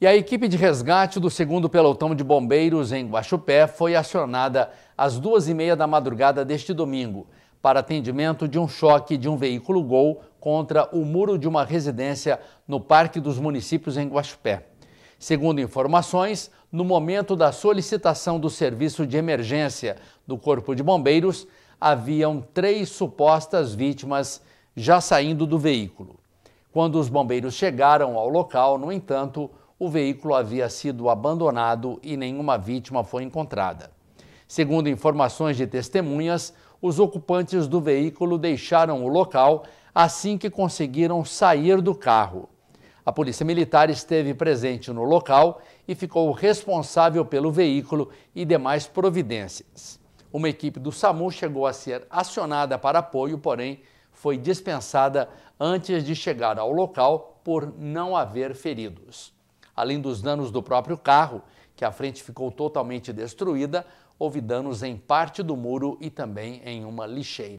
E a equipe de resgate do segundo pelotão de bombeiros em Guaxupé foi acionada às duas e meia da madrugada deste domingo para atendimento de um choque de um veículo Gol contra o muro de uma residência no Parque dos Municípios em Guaxupé. Segundo informações, no momento da solicitação do serviço de emergência do Corpo de Bombeiros, haviam três supostas vítimas já saindo do veículo. Quando os bombeiros chegaram ao local, no entanto, o veículo havia sido abandonado e nenhuma vítima foi encontrada. Segundo informações de testemunhas, os ocupantes do veículo deixaram o local assim que conseguiram sair do carro. A Polícia Militar esteve presente no local e ficou responsável pelo veículo e demais providências. Uma equipe do SAMU chegou a ser acionada para apoio, porém foi dispensada antes de chegar ao local por não haver feridos. Além dos danos do próprio carro, que a frente ficou totalmente destruída, houve danos em parte do muro e também em uma lixeira.